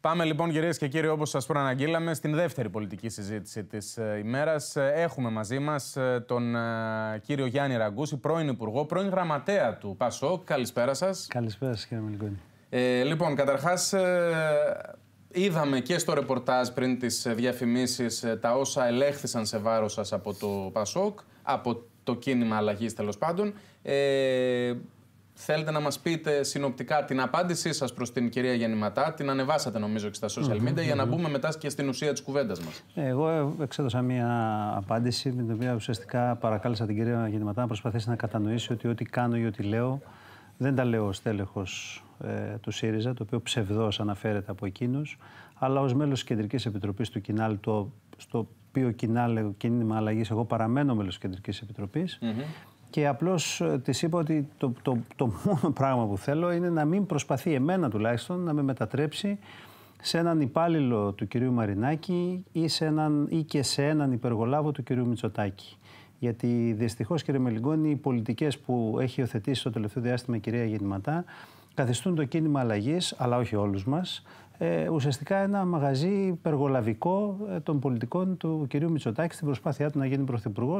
Πάμε λοιπόν, κυρίες και κύριοι, όπως σας προαναγγείλαμε, στην δεύτερη πολιτική συζήτηση της ε, ημέρας. Ε, έχουμε μαζί μας ε, τον κύριο Γιάννη Ραγκούση, πρώην Υπουργό, πρώην Γραμματέα του ΠΑΣΟΚ. Καλησπέρα σας. Καλησπέρα σας, κύριε Μελικόνη. Ε, λοιπόν, καταρχάς, είδαμε και στο ρεπορτάζ πριν τις διαφημίσει τα όσα ελέγχθησαν σε βάρος σας από το ΠΑΣΟΚ, από το κίνημα αλλαγής τέλος πάντων. Ε, Θέλετε να μας πείτε συνοπτικά την απάντησή σας προς την κυρία Γεννηματά. Την ανεβάσατε νομίζω και στα social media για να μπούμε μετά και στην ουσία της κουβέντας μας. Εγώ εξέδωσα μία απάντηση με την οποία ουσιαστικά παρακάλεσα την κυρία Γεννηματά να προσπαθήσει να κατανοήσει ότι ό,τι κάνω ή ό,τι λέω δεν τα λέω ως τέλεχος ε, του ΣΥΡΙΖΑ, το οποίο ψευδό αναφέρεται από εκείνους, αλλά ως μέλος της Κεντρικής Επιτροπής του Κινάλ, το, στο οποίο κοινά, κίνημα αλλαγής, εγώ παραμένω μέλος Κεντρικής Επιτροπής και απλώς ε, της είπα ότι το, το, το μόνο πράγμα που θέλω είναι να μην προσπαθεί εμένα τουλάχιστον να με μετατρέψει σε έναν υπάλληλο του κυρίου Μαρινάκη ή, σε έναν, ή και σε έναν υπεργολάβο του κυρίου Μητσοτάκη. Γιατί δυστυχώς, κύριε Μελιγκόνη, οι πολιτικές που έχει υιοθετήσει το τελευταίο διάστημα η κυρία Γεννηματά καθιστούν το κίνημα αλλαγής, αλλά όχι όλους μας, ε, ουσιαστικά ένα μαγαζί υπεργολαβικό ε, των πολιτικών του κυρίου Μητσοτάκη στην προσπάθειά του να γίνει πρωθυπουργός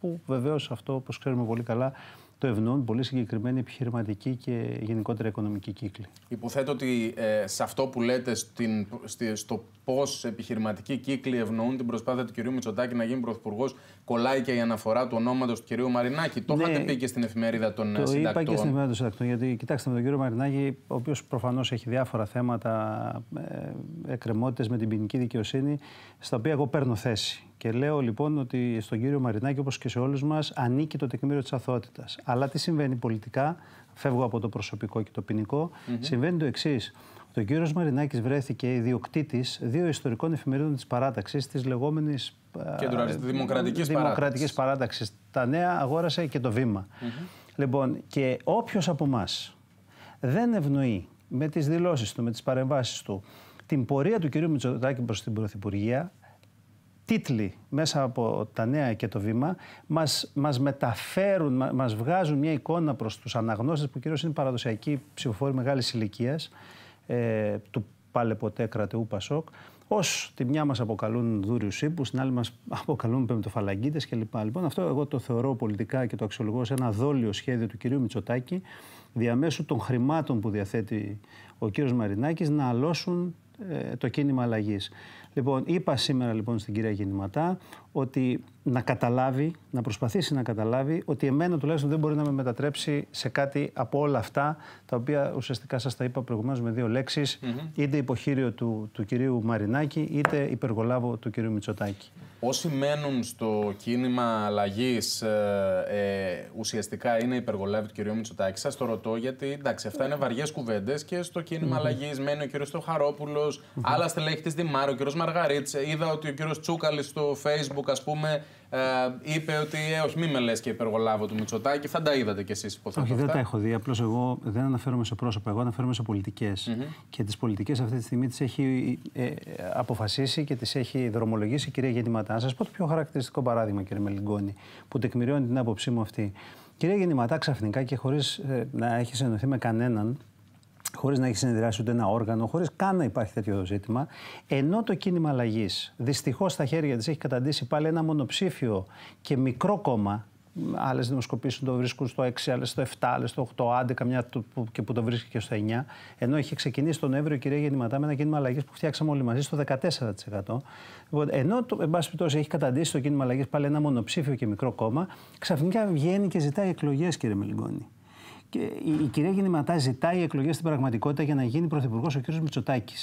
που βεβαίως αυτό, όπως ξέρουμε πολύ καλά, το ευνοούν πολύ συγκεκριμένοι επιχειρηματικοί και γενικότερα οικονομικοί κύκλοι. Υποθέτω ότι ε, σε αυτό που λέτε στην, στο πώς επιχειρηματικοί κύκλοι ευνοούν την προσπάθεια του κυρίου Μητσοτάκη να γίνει πρωθυπουργός, κολλάει και η αναφορά του ονόματος του κυρίου Μαρινάκη. Το ναι, είχατε πει και στην εφημερίδα των το ε, συντακτών. Το είπα και στην εφημερίδα των συντακτών. Γιατί κοιτάξτε με τον κύριο Μαρινάκη, ο οποίος προφανώς έχει διάφορα θέματα, ε, εκκρεμότητες με την ποινική δικαιοσύνη, στα οποία εγώ παίρνω θέση. Και λέω λοιπόν ότι στον κύριο Μαρινάκη, όπως και σε όλους μας, ανήκει το τεκμήριο της αθότητα. Αλλά τι συμβαίνει πολιτικά, φεύγω από το προσωπικό και το ποινικο συμβαίνει το εξής. Ο κύριος Μαρινάκης βρέθηκε ιδιοκτήτης δύο ιστορικών εφημερίδων της παράταξης, της λεγόμενης. Δημοκρατική Παράταξη. Τα νέα αγόρασε και το βήμα. Λοιπόν, και όποιος από εμάς δεν ευνοεί με τις δηλώσεις του, με τις παρεμβάσεις του, την πορεία του κυρίου Μητσοτάκη προς την Πρωθυπουργία, τίτλοι μέσα από τα νέα και το βήμα μας, μας μεταφέρουν, μα, μας βγάζουν μια εικόνα προς τους αναγνώστες που κυρίως είναι παραδοσιακοί ψηφοφόροι μεγάλης ηλικίας ε, του πάλε ποτέ κρατεού Πασόκ ως τη μια μας αποκαλούν δούριου ύπους, την άλλη μας αποκαλούν πεμπτοφαλαγγίτες κλπ. Λοιπόν, αυτό εγώ το θεωρώ πολιτικά και το αξιολογώ σε ένα δόλιο σχέδιο του κυρίου Μητσοτάκη διαμέσου των χρημάτων που διαθέτει ο κύριος Μαρινάκης να αλώσουν ε, το κίνημα αλλαγής. Λοιπόν, είπα σήμερα λοιπόν στην κυρία Γεννηματά ότι να καταλάβει, να προσπαθήσει να καταλάβει ότι εμένα τουλάχιστον δεν μπορεί να με μετατρέψει σε κάτι από όλα αυτά τα οποία ουσιαστικά σας τα είπα προηγουμένως με δύο λέξεις mm-hmm. είτε υποχείριο του, του κυρίου Μαρινάκη είτε υπεργολάβο του κυρίου Μητσοτάκη. Όσοι μένουν στο κίνημα αλλαγής ε, ε, ουσιαστικά είναι υπεργολάβοι του κυρίου Μητσοτάκη Σας το ρωτώ γιατί εντάξει αυτά είναι βαριές κουβέντες και στο κίνημα mm-hmm. αλλαγής μένει ο κύριος στοχαροπουλο Στοχαρόπουλος, άλλα στελέχη της Δημάρου, ο κύριος Μαργαρίτσε. είδα ότι ο κύριος Τσούκαλης στο facebook Facebook, ας πούμε, ε, είπε ότι ε, όχι, μην με λες και υπεργολάβω του Μητσοτάκη. Θα τα είδατε κι εσείς υποθέτω. Όχι, δεν τα έχω δει. Απλώς εγώ δεν αναφέρομαι σε πρόσωπα. Εγώ αναφέρομαι σε πολιτικές. Και τις πολιτικές αυτή τη στιγμή τις έχει ε, αποφασίσει και τις έχει δρομολογήσει η κυρία Γεννηματά. Να σας πω το πιο χαρακτηριστικό παράδειγμα, κύριε Μελιγκόνη, που τεκμηριώνει την άποψή μου αυτή. κυρία Γεννηματά ξαφνικά και χωρίς ε, να έχεις ενωθεί με κανέναν, χωρίς να έχει συνεδριάσει ούτε ένα όργανο, χωρίς καν να υπάρχει τέτοιο ζήτημα. Ενώ το κίνημα αλλαγής δυστυχώς στα χέρια της έχει καταντήσει πάλι ένα μονοψήφιο και μικρό κόμμα. Άλλες δημοσκοπήσεις το βρίσκουν στο 6, άλλες στο 7, άλλες στο 8, άντε καμιά που, και που το βρίσκει και στο 9. Ενώ έχει ξεκινήσει τον Νοέμβριο η κυρία Γεννηματά με ένα κίνημα αλλαγής που φτιάξαμε όλοι μαζί στο 14%. Λοιπόν, ενώ, το, εν πάση περιπτώσει, έχει καταντήσει το κίνημα αλλαγής πάλι ένα μονοψήφιο και μικρό κόμμα, ξαφνικά βγαίνει και ζητάει εκλογές, κύριε Μελιγκόνη η, η κυρία Γεννηματά ζητάει εκλογές στην πραγματικότητα για να γίνει πρωθυπουργός ο κ. Μητσοτάκη.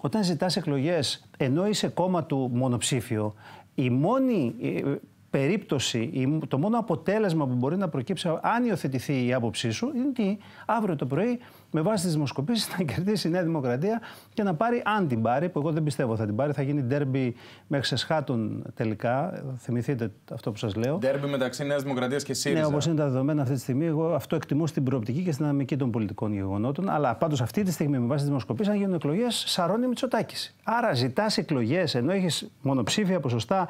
Όταν ζητάς εκλογές, ενώ είσαι κόμμα του μονοψήφιο, η μόνη ε, περίπτωση, το μόνο αποτέλεσμα που μπορεί να προκύψει αν υιοθετηθεί η άποψή σου είναι ότι αύριο το πρωί με βάση τις δημοσκοπήσεις να κερδίσει η Νέα Δημοκρατία και να πάρει, αν την πάρει, που εγώ δεν πιστεύω θα την πάρει, θα γίνει ντέρμπι μέχρι σε σχάτων τελικά. Θυμηθείτε αυτό που σας λέω. Ντέρμπι μεταξύ Νέας Δημοκρατίας και ναι, ΣΥΡΙΖΑ. Ναι, όπως είναι τα δεδομένα αυτή τη στιγμή, εγώ αυτό εκτιμώ στην προοπτική και στην δυναμική των πολιτικών γεγονότων. Αλλά πάντως αυτή τη στιγμή, με βάση τις δημοσκοπήσεις, αν γίνουν εκλογές, σαρώνει Μητσοτάκης. Άρα ζητάς εκλογές ενώ έχεις μονοψήφια ποσοστά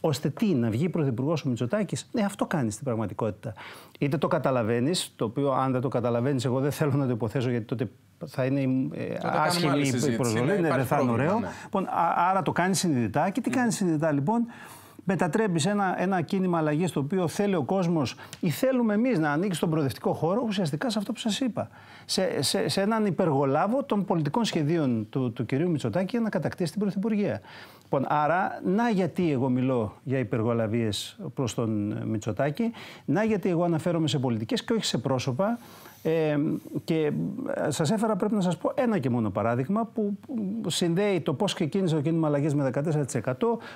ώστε τι, να βγει πρωθυπουργός ο Μητσοτάκης. Ναι, ε, αυτό κάνεις στην πραγματικότητα. Είτε το καταλαβαίνεις, το οποίο αν δεν το καταλαβαίνεις, εγώ δεν θέλω να το υποθέσω γιατί τότε θα είναι ε, άσχημη η προσβολή, ναι, ναι, ναι, δεν θα είναι ωραίο. Ναι. Λοιπόν, άρα το κάνεις συνειδητά και τι κάνεις συνειδητά λοιπόν μετατρέπεις ένα, ένα κίνημα αλλαγής το οποίο θέλει ο κόσμος ή θέλουμε εμείς να ανοίξει στον προοδευτικό χώρο ουσιαστικά σε αυτό που σας είπα. Σε, σε, σε έναν υπεργολάβο των πολιτικών σχεδίων του, του κυρίου Μητσοτάκη για να κατακτήσει την Πρωθυπουργία. Λοιπόν, άρα, να γιατί εγώ μιλώ για υπεργολαβίες προς τον Μητσοτάκη, να γιατί εγώ αναφέρομαι σε πολιτικές και όχι σε πρόσωπα, και ε, σας έφερα πρέπει να σας πω ένα και μόνο παράδειγμα που συνδέει το πώς ξεκίνησε το κίνημα αλλαγή με 14%,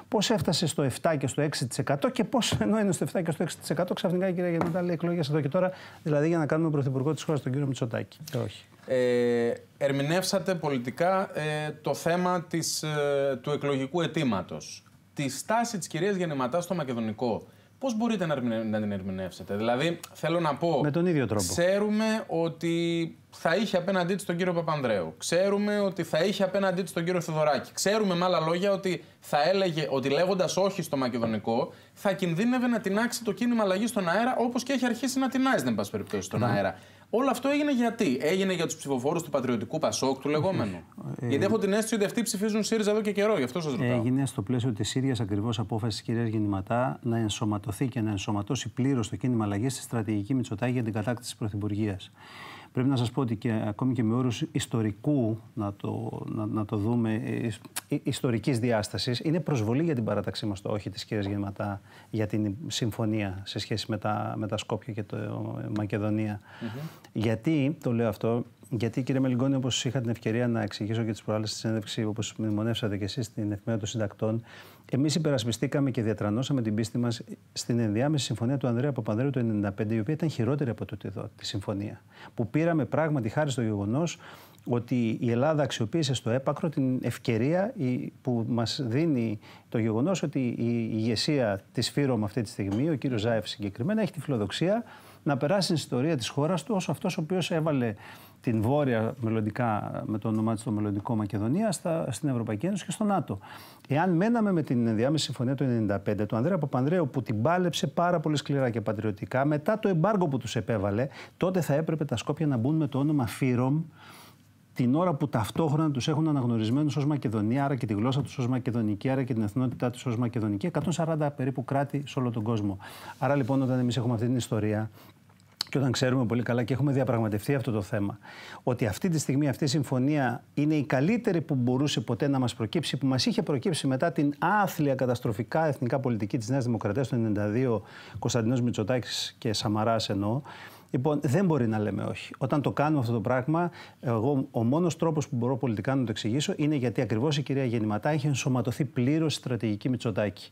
πώς έφτασε στο 7% και στο 6% και πώς ενώ είναι στο 7% και στο 6% ξαφνικά η κυρία Γερμανίδα λέει εκλογές εδώ και τώρα, δηλαδή για να κάνουμε πρωθυπουργό της χώρας τον κύριο Μητσοτάκη. Και όχι. Ε, ερμηνεύσατε πολιτικά ε, το θέμα της, ε, του εκλογικού αιτήματος. Τη στάση της κυρίας Γεννηματά στο Μακεδονικό Πώς μπορείτε να, την ερμηνεύσετε, Δηλαδή, θέλω να πω. Με τον ίδιο τρόπο. Ξέρουμε ότι θα είχε απέναντί της τον κύριο Παπανδρέου. Ξέρουμε ότι θα είχε απέναντί της τον κύριο Θεοδωράκη. Ξέρουμε με άλλα λόγια ότι θα έλεγε ότι λέγοντας όχι στο μακεδονικό θα κινδύνευε να τεινάξει το κίνημα αλλαγής στον αέρα όπως και έχει αρχίσει να τεινάζει, εν πάση περιπτώσει, στον ναι. αέρα. Όλο αυτό έγινε γιατί. Έγινε για τους ψηφοφόρους του Πατριωτικού Πασόκ, του λεγόμενου. Ε, γιατί ε, έχω την αίσθηση ότι αυτοί ψηφίζουν ΣΥΡΙΖΑ εδώ και καιρό, γι' αυτό σας ρωτάω. Έγινε στο πλαίσιο της ίδιας ακριβώς απόφασης της κυρίας Γεννηματά να ενσωματωθεί και να ενσωματώσει πλήρως το κίνημα αλλαγής στη στρατηγική Μητσοτάκη για την κατάκτηση της Πρωθυπουργίας. Πρέπει να σας πω ότι και, ακόμη και με όρους ιστορικού, να το, να, να το δούμε, ε, ε, ιστορικής διάστασης, είναι προσβολή για την παράταξή μας το όχι της κυρίας Γεματά για την συμφωνία σε σχέση με τα, με τα Σκόπια και το ε, Μακεδονία. Γιατί το λέω αυτό, γιατί κύριε Μελγκόνη, όπως είχα την ευκαιρία να εξηγήσω και τις προάλλες στη συνέντευξη, όπως μνημονεύσατε και εσείς στην Εφημερίδα των Συντακτών, εμείς υπερασπιστήκαμε και διατρανώσαμε την πίστη μας στην ενδιάμεση συμφωνία του Ανδρέα Παπανδρέου του 1995, η οποία ήταν χειρότερη από τούτη εδώ, τη συμφωνία. Που πήραμε πράγματι χάρη στο γεγονός ότι η Ελλάδα αξιοποίησε στο έπακρο την ευκαιρία που μας δίνει το γεγονός ότι η ηγεσία της ΦΥΡΟΜ αυτή τη στιγμή, ο κύριος Ζάεφ συγκεκριμένα, έχει τη φιλοδοξία να περάσει στην ιστορία της χώρας του ω αυτός ο οποίος έβαλε την βόρεια μελλοντικά, με το όνομά της το μελλοντικό Μακεδονία, στα, στην Ευρωπαϊκή Ένωση και στο ΝΑΤΟ. Εάν μέναμε με την ενδιάμεση συμφωνία του 1995, του Ανδρέα Παπανδρέου που την πάλεψε πάρα πολύ σκληρά και πατριωτικά, μετά το εμπάργκο που τους επέβαλε, τότε θα έπρεπε τα Σκόπια να μπουν με το όνομα Φύρομ την ώρα που ταυτόχρονα τους έχουν αναγνωρισμένους ως Μακεδονία, άρα και τη γλώσσα τους ως Μακεδονική, άρα και την εθνότητά τους ως Μακεδονική, 140 περίπου κράτη σε όλο τον κόσμο. Άρα λοιπόν, όταν εμείς έχουμε αυτή την ιστορία, και όταν ξέρουμε πολύ καλά και έχουμε διαπραγματευτεί αυτό το θέμα, ότι αυτή τη στιγμή αυτή η συμφωνία είναι η καλύτερη που μπορούσε ποτέ να μας προκύψει, που μας είχε προκύψει μετά την άθλια καταστροφικά εθνικά πολιτική της Νέας Δημοκρατίας του 1992, Κωνσταντινός Μητσοτάκης και Σαμαράς εννοώ. Λοιπόν, δεν μπορεί να λέμε όχι. Όταν το κάνουμε αυτό το πράγμα, εγώ, ο μόνος τρόπος που μπορώ πολιτικά να το εξηγήσω είναι γιατί ακριβώς η κυρία Γεννηματά έχει ενσωματωθεί πλήρως στη στρατηγική Μητσοτάκη.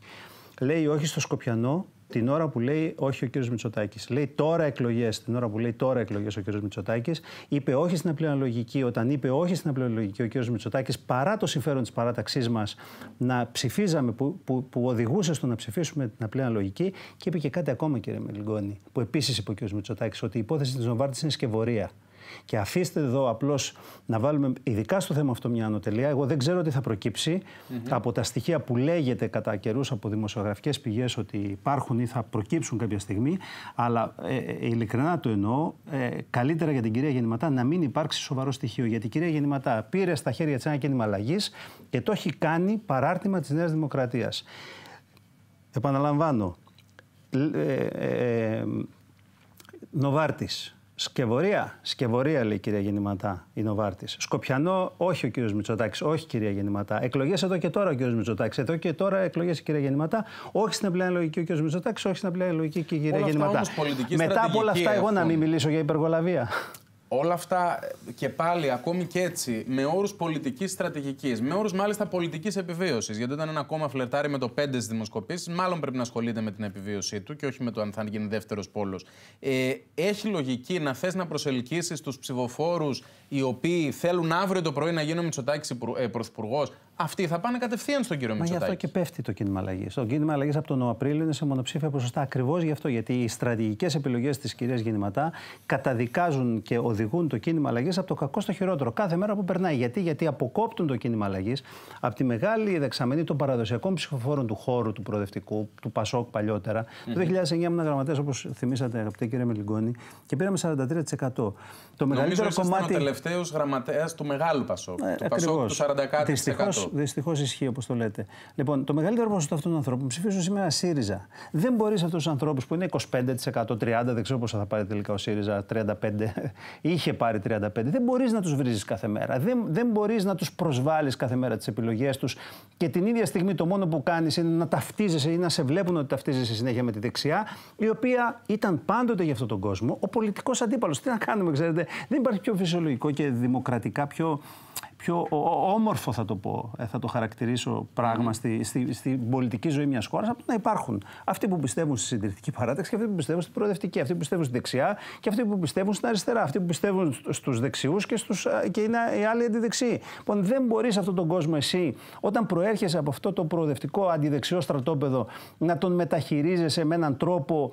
Λέει όχι στο Σκοπιανό, την ώρα που λέει όχι ο κ. Μητσοτάκης. Λέει τώρα εκλογές, την ώρα που λέει τώρα εκλογές ο κ. Μητσοτάκης. Είπε όχι στην απλή αναλογική όταν είπε όχι στην απλή αναλογική ο κ. Μητσοτάκης, παρά το συμφέρον της παράταξής μας να ψηφίζαμε, που, που, που οδηγούσε στο να ψηφίσουμε την απλή αναλογική Και είπε και κάτι ακόμα, κ. Μελγκόνη, που επίσης είπε ο κ. Μητσοτάκης, ότι η υπόθεση της Νοβάρτη είναι σκευωρία. Και αφήστε εδώ απλώς να βάλουμε ειδικά στο θέμα αυτό μια ανωτελεία. Εγώ δεν ξέρω τι θα προκύψει από τα στοιχεία που λέγεται κατά καιρούς από δημοσιογραφικές πηγές ότι υπάρχουν ή θα προκύψουν κάποια στιγμή. Αλλά ε, ε, ειλικρινά το εννοώ. Ε, καλύτερα για την κυρία Γεννηματά να μην υπάρξει σοβαρό στοιχείο. Γιατί η κυρία Γεννηματά πήρε στα χέρια της ένα κίνημα αλλαγής και το έχει κάνει παράρτημα της Νέας Δημοκρατίας. Επαναλαμβάνω. Ε, ε, ε, Νοβάρτης, Σκευωρία, σκευωρία λέει η κυρία Γεννηματά, η Νοβάρτης. Σκοπιανό, όχι ο κύριος Μητσοτάκης, όχι κυρία Γεννηματά. Εκλογές εδώ και τώρα ο κύριος Μητσοτάκης. Εδώ και τώρα εκλογές κυρία Γεννηματά. Όχι στην απλή λογική ο κύριος Μητσοτάκης, όχι στην απλή λογική και η κυρία Γεννηματά. Μετά από όλα αυτά, εγώ να μην μιλήσω για υπεργολαβία. Όλα αυτά ε, και πάλι, ακόμη και έτσι, με όρους πολιτικής στρατηγικής, με όρους μάλιστα πολιτικής επιβίωσης. Γιατί όταν ένα κόμμα φλερτάρει με το πέντε στις μάλλον πρέπει να ασχολείται με την επιβίωσή του και όχι με το αν θα γίνει δεύτερος πόλος. Ε, έχει λογική να θες να προσελκύσεις τους ψηφοφόρους οι οποίοι θέλουν αύριο το πρωί να γίνουν ο ε, πρωθυπουργός, αυτοί θα πάνε κατευθείαν στον κύριο Μητσοτάκη. Μα γι' αυτό και πέφτει το κίνημα αλλαγής. Το κίνημα αλλαγής από τον Απρίλιο είναι σε μονοψήφια ποσοστά. Ακριβώς γι' αυτό. Γιατί οι στρατηγικές επιλογές της κυρίας Γεννηματά καταδικάζουν και οδηγούν το κίνημα αλλαγής από το κακό στο χειρότερο. Κάθε μέρα που περνάει. Γιατί, Γιατί αποκόπτουν το κίνημα αλλαγής από τη μεγάλη δεξαμενή των παραδοσιακών ψηφοφόρων του χώρου του προοδευτικού, του Πασόκ παλιότερα. Mm-hmm. Το 2009 ήμουν γραμματέας, όπως θυμήσατε, αγαπητέ κύριε Μελιγκόνη, και πήραμε 43%. Το μεγαλύτερο κομμάτι. ο τελευταίος γραμματέας του μεγάλου Πασόκ. Ε, του Πασόκ του 40%. Δυστυχώ ισχύει όπως το λέτε. Λοιπόν, το μεγαλύτερο ποσοστό αυτών των ανθρώπων ψηφίζουν σήμερα ΣΥΡΙΖΑ. Δεν μπορείς αυτούς τους ανθρώπους που είναι 25%, 30%, δεν ξέρω πόσα θα πάρει τελικά ο ΣΥΡΙΖΑ, 35%, είχε πάρει 35%. Δεν μπορείς να τους βρίζεις κάθε μέρα. Δεν, δεν μπορείς να τους προσβάλλεις κάθε μέρα τις επιλογές τους και την ίδια στιγμή το μόνο που κάνεις είναι να ταυτίζεσαι ή να σε βλέπουν ότι ταυτίζεσαι συνέχεια με τη δεξιά, η οποία ήταν πάντοτε για αυτόν τον κόσμο ο πολιτικός αντίπαλος. Τι να κάνουμε, ξέρετε, δεν υπάρχει πιο φυσιολογικό και δημοκρατικά πιο πιο όμορφο θα το πω, ε, θα το χαρακτηρίσω πράγμα mm. στη, στη, στην πολιτική ζωή μιας χώρας, από το να υπάρχουν αυτοί που πιστεύουν στη συντηρητική παράταξη και αυτοί που πιστεύουν στην προοδευτική, αυτοί που πιστεύουν στη δεξιά και αυτοί που πιστεύουν στην αριστερά, αυτοί που πιστεύουν στου δεξιούς και, στους, ε, και είναι οι άλλοι αντιδεξιοί. Λοιπόν, δεν μπορείς αυτόν τον κόσμο εσύ όταν προέρχεσαι από αυτό το προοδευτικό αντιδεξιό στρατόπεδο να τον μεταχειρίζεσαι με έναν τρόπο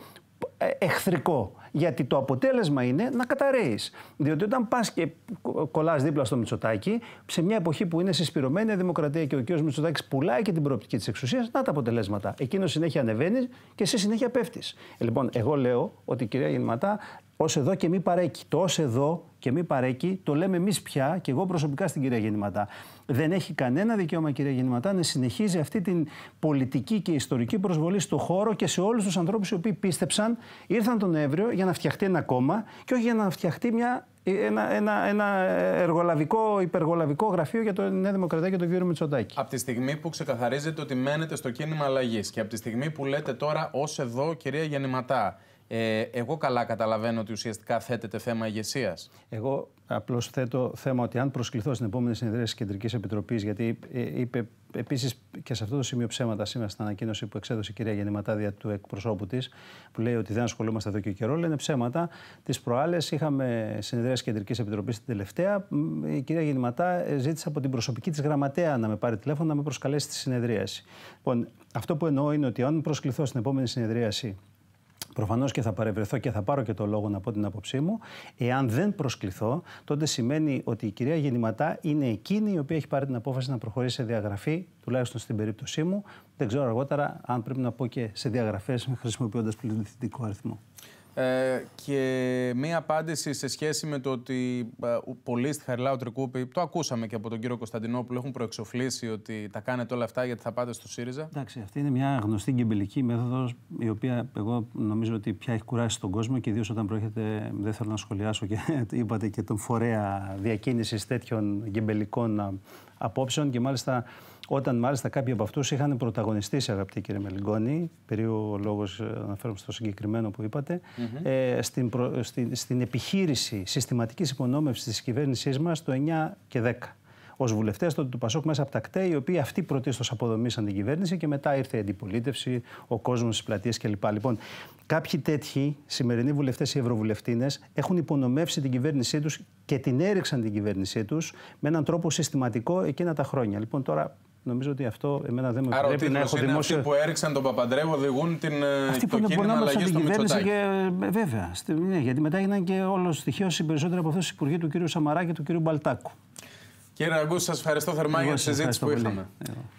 ε, εχθρικό. Γιατί το αποτέλεσμα είναι να καταραίεις. Διότι όταν πας και κολλάς δίπλα στο Μητσοτάκι, σε μια εποχή που είναι συσπηρωμένη η δημοκρατία και ο κ. Μητσοτάκι πουλάει και την προοπτική της εξουσίας, να τα αποτελέσματα. Εκείνο συνέχεια ανεβαίνεις και εσύ συνέχεια πέφτεις. Ε, λοιπόν, εγώ λέω ότι η κυρία Γεννηματά Ως εδώ και μη παρέκει. Το ως εδώ και μη παρέκει το λέμε εμείς πια και εγώ προσωπικά στην κυρία Γεννηματά. Δεν έχει κανένα δικαίωμα, κυρία Γεννηματά, να συνεχίζει αυτή την πολιτική και ιστορική προσβολή στο χώρο και σε όλους τους ανθρώπους οι οποίοι πίστεψαν, ήρθαν τον Εύριο για να φτιαχτεί ένα κόμμα και όχι για να φτιαχτεί μια ένα, ένα, ένα εργολαβικό, υπεργολαβικό γραφείο για τον Νέα Δημοκρατία και τον κύριο Μητσοτάκη. Από τη στιγμή που ξεκαθαρίζετε ότι μένετε στο κίνημα αλλαγής και από τη στιγμή που λέτε τώρα ως εδώ, κυρία Γεννηματά, ε, εγώ καλά καταλαβαίνω ότι ουσιαστικά θέτεται θέμα ηγεσίας. Εγώ απλώς θέτω θέμα ότι αν προσκληθώ στην επόμενη συνεδρία της Κεντρικής Επιτροπής, γιατί ε, είπε επίσης και σε αυτό το σημείο ψέματα σήμερα στην ανακοίνωση που εξέδωσε η κυρία Γεννηματάδια του εκπροσώπου της, που λέει ότι δεν ασχολούμαστε εδώ και καιρό, λένε ψέματα. Τις προάλλες είχαμε συνεδρία της Κεντρικής Επιτροπής την τελευταία. Η κυρία Γεννηματά ε, ζήτησε από την προσωπική της γραμματέα να με πάρει τηλέφωνο να με προσκαλέσει στη συνεδρίαση. Λοιπόν, αυτό που εννοώ είναι ότι αν προσκληθώ στην επόμενη συνεδρίαση Προφανώς και θα παρευρεθώ και θα πάρω και το λόγο να πω την άποψή μου. Εάν δεν προσκληθώ, τότε σημαίνει ότι η κυρία Γεννηματά είναι εκείνη η οποία έχει πάρει την απόφαση να προχωρήσει σε διαγραφή, τουλάχιστον στην περίπτωσή μου. Δεν ξέρω αργότερα αν πρέπει να πω και σε διαγραφές χρησιμοποιώντας πληθυντικό αριθμό. Ε, και μία απάντηση σε σχέση με το ότι ε, πολλοί στη Χαριλάου Τρικούπη, το ακούσαμε και από τον κύριο Κωνσταντινόπουλο, έχουν προεξοφλήσει ότι τα κάνετε όλα αυτά γιατί θα πάτε στο ΣΥΡΙΖΑ. Εντάξει, αυτή είναι μια γνωστή γκυμπελική μέθοδος, η οποία εγώ νομίζω ότι πια έχει κουράσει τον κόσμο και ιδίως όταν προέρχεται, δεν θέλω να σχολιάσω και είπατε και τον φορέα διακίνησης τέτοιων γκυμπελικών ε, απόψεων και μάλιστα όταν μάλιστα κάποιοι από αυτούς είχαν πρωταγωνιστήσει, αγαπητή κύριε Μελιγκόνη, περίπου ο λόγος ε, αναφέρομαι στο συγκεκριμένο που είπατε, mm -hmm. ε, στην, προ, στην, στην επιχείρηση συστηματικής υπονόμευσης της κυβέρνησής μας το 9 και 10 ως βουλευτές τότε του Πασόκ μέσα από τα ΚΤΕ, οι οποίοι αυτοί πρωτίστως αποδομήσαν την κυβέρνηση και μετά ήρθε η αντιπολίτευση, ο κόσμος στι πλατείε κλπ. Λοιπόν, κάποιοι τέτοιοι σημερινοί βουλευτές ή ευρωβουλευτίνες έχουν υπονομεύσει την κυβέρνησή τους και την έριξαν την κυβέρνησή τους με έναν τρόπο συστηματικό εκείνα τα χρόνια. Λοιπόν, τώρα νομίζω ότι αυτό εμένα δεν μου Άρα να έχω είναι δημόσιο. Αυτοί που έριξαν τον Παπαντρέου οδηγούν την ε, αυτοί που το κίνημα αλλαγή στο κυβέρνηση Και, ε, βέβαια, στη, ναι, γιατί μετά έγιναν και όλο στοιχείο οι περισσότεροι από αυτούς οι υπουργοί του κ. Σαμαρά και του κ. Μπαλτάκου. Κύριε Αγκού, σας ευχαριστώ θερμά για τη συζήτηση που είχαμε.